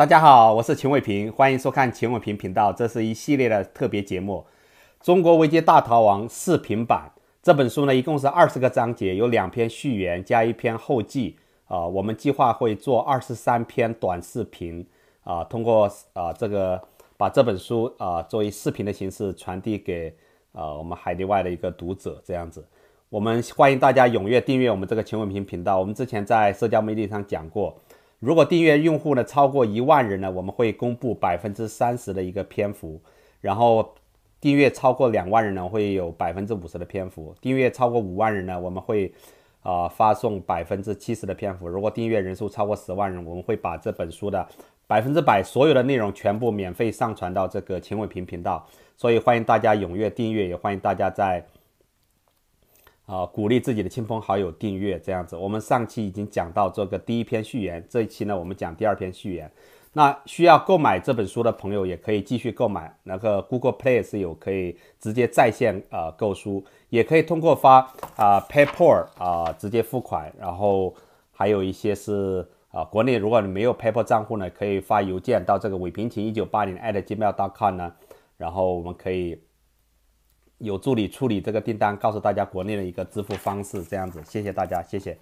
大家好，我是秦伟平，欢迎收看秦伟平频道。这是一系列的特别节目，《中国危机大逃亡》视频版。这本书呢，一共是二十个章节，有两篇序言加一篇后记。啊，我们计划会做二十三篇短视频，啊，通过啊这个把这本书啊作为视频的形式传递给啊我们海内外的一个读者。这样子，我们欢迎大家踊跃订阅我们这个秦伟平频道。我们之前在社交媒体上讲过。如果订阅用户呢超过一万人呢，我们会公布百分之三十的一个篇幅；然后订阅超过两万人呢，会有百分之五十的篇幅；订阅超过五万人呢，我们会啊发送百分之七十的篇幅。如果订阅人数超过十万人，我们会把这本书的百分之百所有的内容全部免费上传到这个秦伟平频道。所以欢迎大家踊跃订阅，也欢迎大家在。啊，鼓励自己的亲朋好友订阅这样子。我们上期已经讲到这个第一篇序言，这一期呢，我们讲第二篇序言。那需要购买这本书的朋友，也可以继续购买。那个 Google Play 是有可以直接在线啊购书，也可以通过发啊 PayPal 啊直接付款。然后还有一些是啊，国内如果你没有 PayPal 账户呢，可以发邮件到这个韦平琴一九八零艾特 Gmail.com 呢，然后我们可以。有助理处理这个订单，告诉大家国内的一个支付方式，这样子，谢谢大家，谢谢。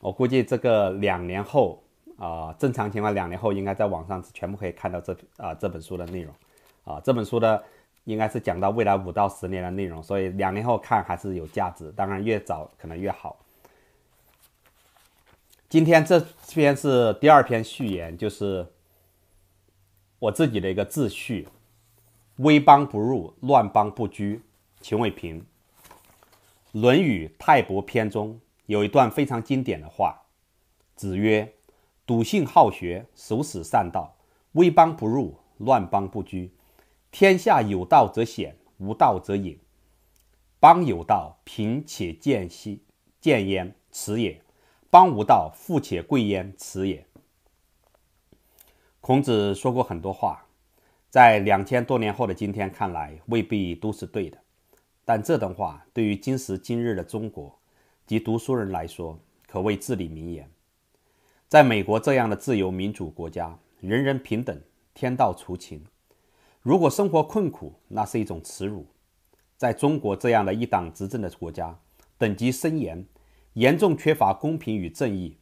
我估计这个两年后啊，正常情况两年后应该在网上全部可以看到这啊这本书的内容，啊这本书的应该是讲到未来五到十年的内容，所以两年后看还是有价值，当然越早可能越好。今天这篇是第二篇序言，就是我自己的一个自序。危邦不入，乱邦不居。秦伟平，《论语泰伯篇》中有一段非常经典的话：“子曰，笃信好学，守死善道。危邦不入，乱邦不居。天下有道则显，无道则隐。邦有道，贫且贱兮，贱焉耻也；邦无道，富且贵焉，耻也。”孔子说过很多话。在两千多年后的今天看来，未必都是对的，但这段话对于今时今日的中国及读书人来说，可谓至理名言。在美国这样的自由民主国家，人人平等，天道酬勤；如果生活困苦，那是一种耻辱。在中国这样的一党执政的国家，等级森严，严重缺乏公平与正义。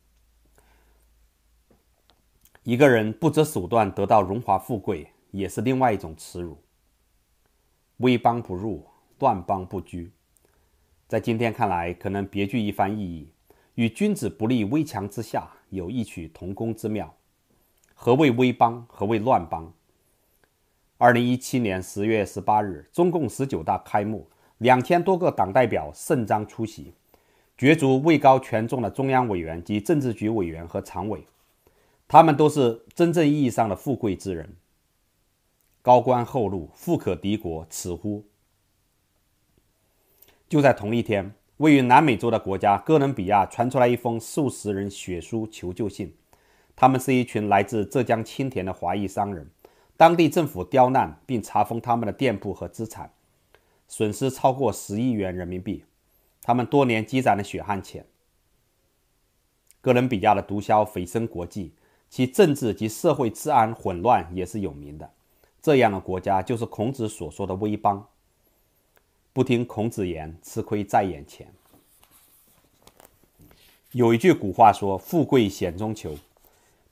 一个人不择手段得到荣华富贵。也是另外一种耻辱。危邦不入，乱邦不居，在今天看来，可能别具一番意义，与“君子不立危墙之下”有异曲同工之妙。何谓危邦？何谓乱邦？二零一七年十月十八日，中共十九大开幕，两千多个党代表盛装出席，角逐位高权重的中央委员及政治局委员和常委，他们都是真正意义上的富贵之人。高官厚禄，富可敌国，此乎？就在同一天，位于南美洲的国家哥伦比亚传出来一封数十人血书求救信。他们是一群来自浙江青田的华裔商人，当地政府刁难并查封他们的店铺和资产，损失超过十亿元人民币，他们多年积攒的血汗钱。哥伦比亚的毒枭蜚声国际，其政治及社会治安混乱也是有名的。这样的国家就是孔子所说的“危邦”。不听孔子言，吃亏在眼前。有一句古话说：“富贵险中求。”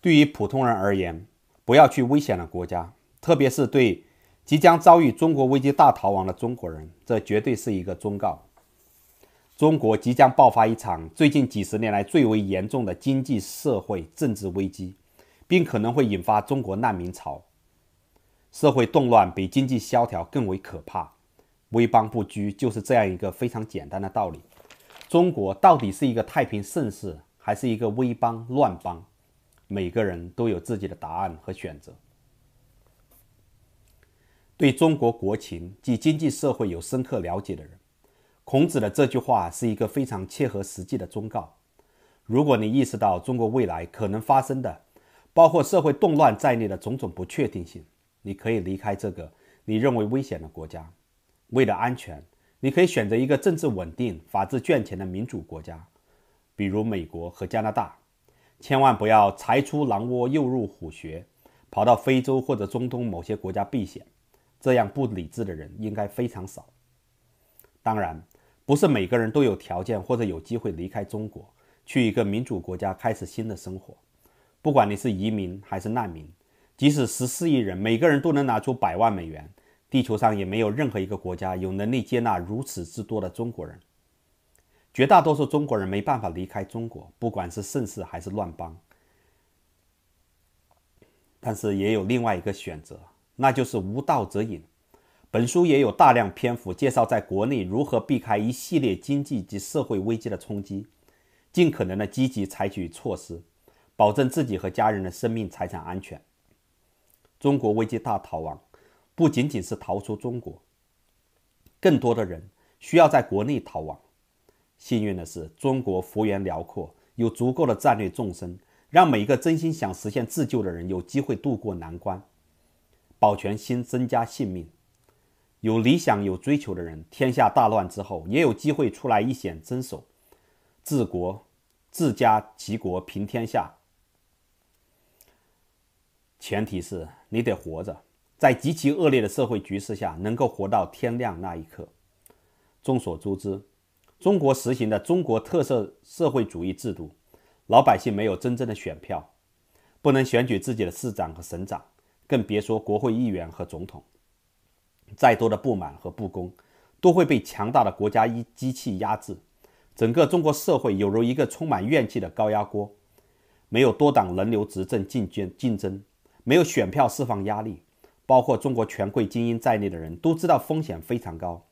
对于普通人而言，不要去危险的国家，特别是对即将遭遇中国危机大逃亡的中国人，这绝对是一个忠告。中国即将爆发一场最近几十年来最为严重的经济社会政治危机，并可能会引发中国难民潮。社会动乱比经济萧条更为可怕，危邦不居就是这样一个非常简单的道理。中国到底是一个太平盛世，还是一个危邦乱邦？每个人都有自己的答案和选择。对中国国情及经济社会有深刻了解的人，孔子的这句话是一个非常切合实际的忠告。如果你意识到中国未来可能发生的，包括社会动乱在内的种种不确定性，你可以离开这个你认为危险的国家，为了安全，你可以选择一个政治稳定、法治健全的民主国家，比如美国和加拿大。千万不要才出狼窝又入虎穴，跑到非洲或者中东某些国家避险。这样不理智的人应该非常少。当然，不是每个人都有条件或者有机会离开中国，去一个民主国家开始新的生活。不管你是移民还是难民。即使十四亿人，每个人都能拿出百万美元，地球上也没有任何一个国家有能力接纳如此之多的中国人。绝大多数中国人没办法离开中国，不管是盛世还是乱邦。但是也有另外一个选择，那就是无道则隐。本书也有大量篇幅介绍在国内如何避开一系列经济及社会危机的冲击，尽可能的积极采取措施，保证自己和家人的生命财产安全。中国危机大逃亡，不仅仅是逃出中国，更多的人需要在国内逃亡。幸运的是，中国幅员辽阔，有足够的战略纵深，让每一个真心想实现自救的人有机会渡过难关，保全心增加性命。有理想、有追求的人，天下大乱之后，也有机会出来一显真手，治国、治家、齐国、平天下。前提是。你得活着，在极其恶劣的社会局势下，能够活到天亮那一刻。众所周知，中国实行的中国特色社会主义制度，老百姓没有真正的选票，不能选举自己的市长和省长，更别说国会议员和总统。再多的不满和不公，都会被强大的国家一机器压制。整个中国社会犹如一个充满怨气的高压锅，没有多党轮流执政、竞竞争。没有选票释放压力，包括中国权贵精英在内的人，都知道风险非常高。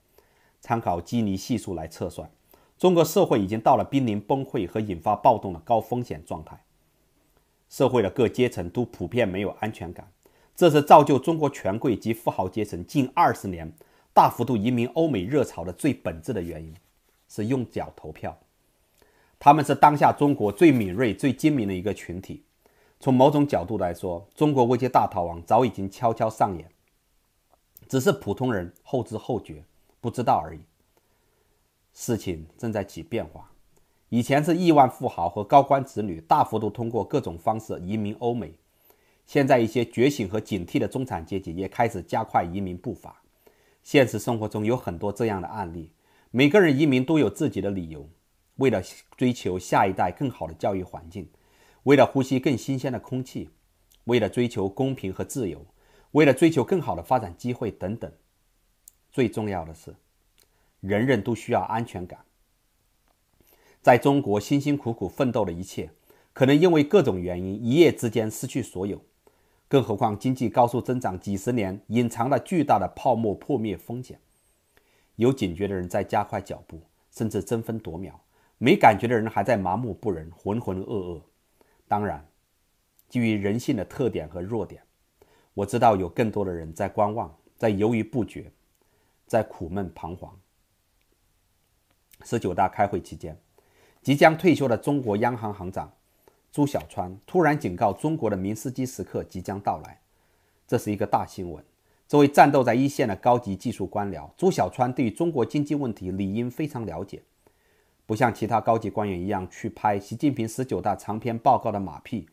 参考基尼系数来测算，中国社会已经到了濒临崩溃和引发暴动的高风险状态。社会的各阶层都普遍没有安全感，这是造就中国权贵及富豪阶层近二十年大幅度移民欧美热潮的最本质的原因，是用脚投票。他们是当下中国最敏锐、最精明的一个群体。从某种角度来说，中国危机大逃亡早已经悄悄上演，只是普通人后知后觉，不知道而已。事情正在起变化，以前是亿万富豪和高官子女大幅度通过各种方式移民欧美，现在一些觉醒和警惕的中产阶级也开始加快移民步伐。现实生活中有很多这样的案例，每个人移民都有自己的理由，为了追求下一代更好的教育环境。为了呼吸更新鲜的空气，为了追求公平和自由，为了追求更好的发展机会等等。最重要的是，人人都需要安全感。在中国，辛辛苦苦奋斗的一切，可能因为各种原因一夜之间失去所有。更何况，经济高速增长几十年，隐藏了巨大的泡沫破灭风险。有警觉的人在加快脚步，甚至争分夺秒；没感觉的人还在麻木不仁、浑浑噩噩。当然，基于人性的特点和弱点，我知道有更多的人在观望，在犹豫不决，在苦闷彷徨。十九大开会期间，即将退休的中国央行行长朱小川突然警告中国的“明斯基时刻”即将到来，这是一个大新闻。作为战斗在一线的高级技术官僚，朱小川对于中国经济问题理应非常了解。不像其他高级官员一样去拍习近平十九大长篇报告的马屁，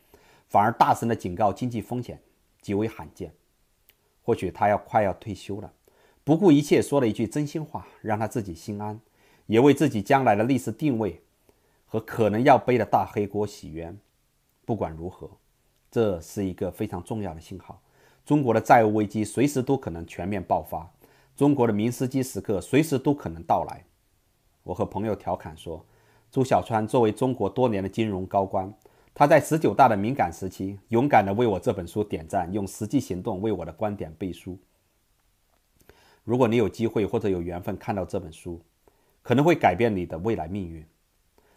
反而大声的警告经济风险，极为罕见。或许他要快要退休了，不顾一切说了一句真心话，让他自己心安，也为自己将来的历史定位和可能要背的大黑锅洗冤。不管如何，这是一个非常重要的信号：中国的债务危机随时都可能全面爆发，中国的明斯基时刻随时都可能到来。我和朋友调侃说，朱小川作为中国多年的金融高官，他在十九大的敏感时期，勇敢地为我这本书点赞，用实际行动为我的观点背书。如果你有机会或者有缘分看到这本书，可能会改变你的未来命运。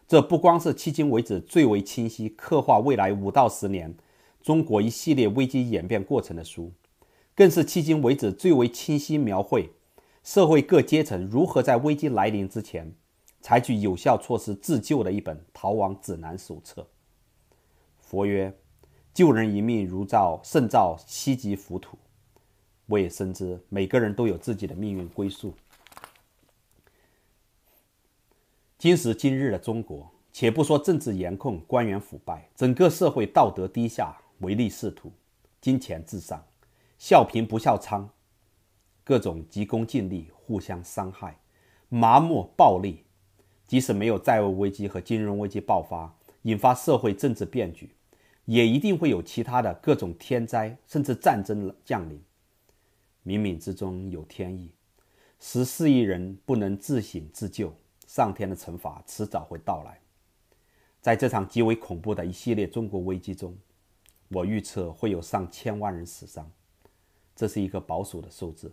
这不光是迄今为止最为清晰刻画未来五到十年中国一系列危机演变过程的书，更是迄今为止最为清晰描绘社会各阶层如何在危机来临之前。采取有效措施自救的一本逃亡指南手册。佛曰：“救人一命，如造胜造七级浮屠。”我也深知每个人都有自己的命运归宿。今时今日的中国，且不说政治严控、官员腐败，整个社会道德低下、唯利是图、金钱至上、笑贫不笑娼，各种急功近利、互相伤害、麻木暴力。即使没有债务危机和金融危机爆发引发社会政治变局，也一定会有其他的各种天灾甚至战争降临。冥冥之中有天意，十四亿人不能自省自救，上天的惩罚迟早会到来。在这场极为恐怖的一系列中国危机中，我预测会有上千万人死伤，这是一个保守的数字。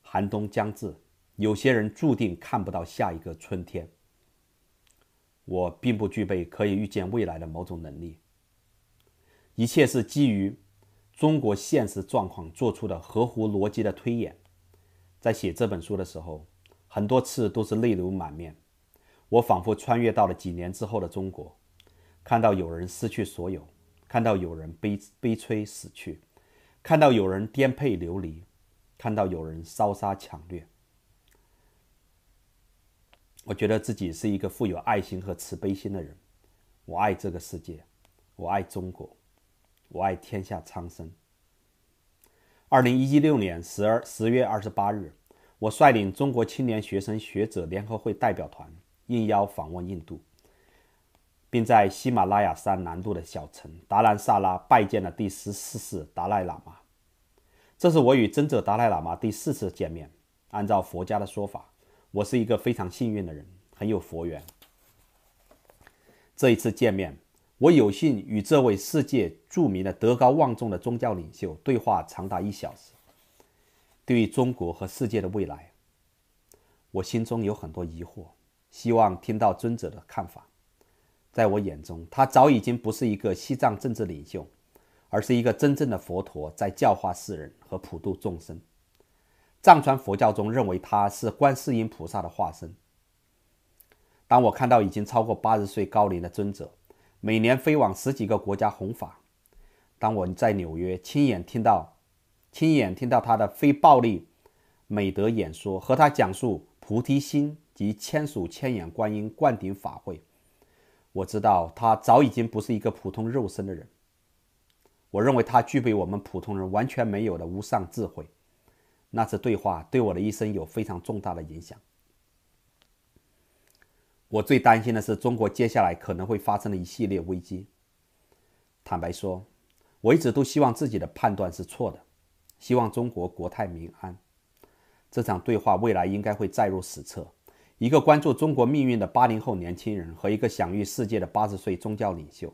寒冬将至。有些人注定看不到下一个春天。我并不具备可以预见未来的某种能力。一切是基于中国现实状况做出的合乎逻辑的推演。在写这本书的时候，很多次都是泪流满面。我仿佛穿越到了几年之后的中国，看到有人失去所有，看到有人悲悲催死去，看到有人颠沛流离，看到有人烧杀抢掠。我觉得自己是一个富有爱心和慈悲心的人。我爱这个世界，我爱中国，我爱天下苍生。二零一六年十二十月二十八日，我率领中国青年学生学者联合会代表团应邀访问印度，并在喜马拉雅山南麓的小城达兰萨拉拜见了第十四世达赖喇嘛。这是我与真者达赖喇嘛第四次见面。按照佛家的说法。我是一个非常幸运的人，很有佛缘。这一次见面，我有幸与这位世界著名的德高望重的宗教领袖对话长达一小时。对于中国和世界的未来，我心中有很多疑惑，希望听到尊者的看法。在我眼中，他早已经不是一个西藏政治领袖，而是一个真正的佛陀，在教化世人和普度众生。藏传佛教中认为他是观世音菩萨的化身。当我看到已经超过八十岁高龄的尊者，每年飞往十几个国家弘法；当我在纽约亲眼听到、亲眼听到他的非暴力美德演说和他讲述菩提心及签署千眼观音灌顶法会，我知道他早已经不是一个普通肉身的人。我认为他具备我们普通人完全没有的无上智慧。那次对话对我的一生有非常重大的影响。我最担心的是中国接下来可能会发生的一系列危机。坦白说，我一直都希望自己的判断是错的，希望中国国泰民安。这场对话未来应该会载入史册。一个关注中国命运的八零后年轻人和一个享誉世界的八十岁宗教领袖，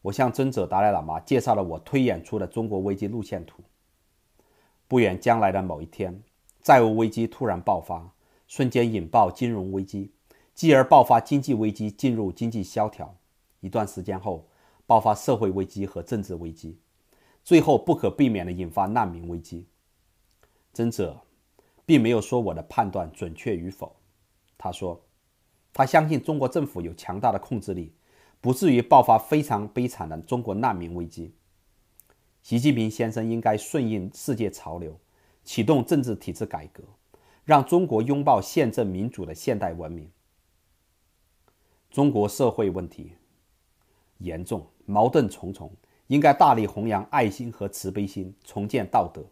我向尊者达赖喇嘛介绍了我推演出的中国危机路线图。不远将来的某一天，债务危机突然爆发，瞬间引爆金融危机，继而爆发经济危机，进入经济萧条。一段时间后，爆发社会危机和政治危机，最后不可避免地引发难民危机。曾者，并没有说我的判断准确与否，他说，他相信中国政府有强大的控制力，不至于爆发非常悲惨的中国难民危机。习近平先生应该顺应世界潮流，启动政治体制改革，让中国拥抱宪政民主的现代文明。中国社会问题严重，矛盾重重，应该大力弘扬爱心和慈悲心，重建道德。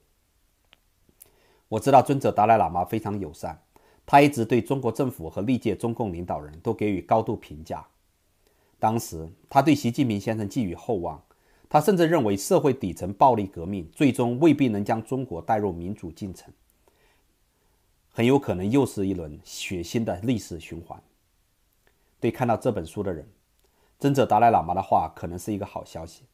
我知道尊者达赖喇嘛非常友善，他一直对中国政府和历届中共领导人都给予高度评价。当时，他对习近平先生寄予厚望。他甚至认为，社会底层暴力革命最终未必能将中国带入民主进程，很有可能又是一轮血腥的历史循环。对看到这本书的人，真者达赖喇嘛的话可能是一个好消息。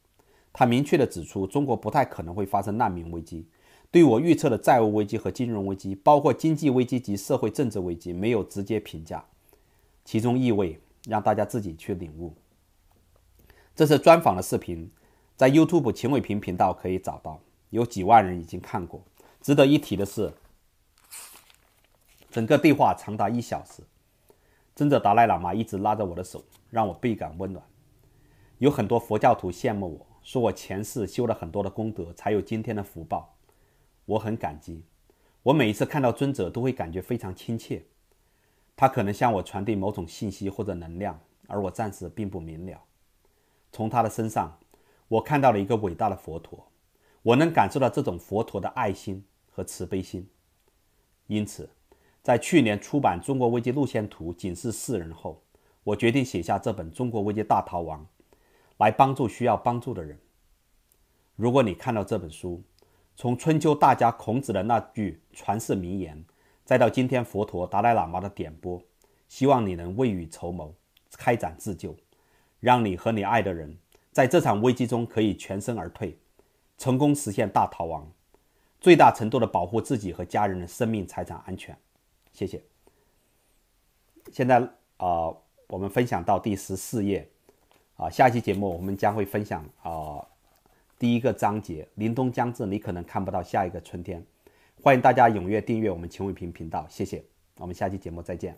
他明确地指出，中国不太可能会发生难民危机。对我预测的债务危机和金融危机，包括经济危机及社会政治危机，没有直接评价，其中意味让大家自己去领悟。这是专访的视频。在 YouTube 秦伟平频道可以找到，有几万人已经看过。值得一提的是，整个对话长达一小时。尊者达赖喇嘛一直拉着我的手，让我倍感温暖。有很多佛教徒羡慕我，说我前世修了很多的功德，才有今天的福报。我很感激。我每一次看到尊者，都会感觉非常亲切。他可能向我传递某种信息或者能量，而我暂时并不明了。从他的身上。我看到了一个伟大的佛陀，我能感受到这种佛陀的爱心和慈悲心。因此，在去年出版《中国危机路线图》警示世人后，我决定写下这本《中国危机大逃亡》，来帮助需要帮助的人。如果你看到这本书，从春秋大家孔子的那句传世名言，再到今天佛陀、达赖喇嘛的点拨，希望你能未雨绸缪，开展自救，让你和你爱的人。在这场危机中可以全身而退，成功实现大逃亡，最大程度的保护自己和家人的生命财产安全。谢谢。现在啊，我们分享到第十四页，啊，下一期节目我们将会分享啊第一个章节。凛冬将至，你可能看不到下一个春天。欢迎大家踊跃订阅我们秦伟平频道，谢谢。我们下期节目再见。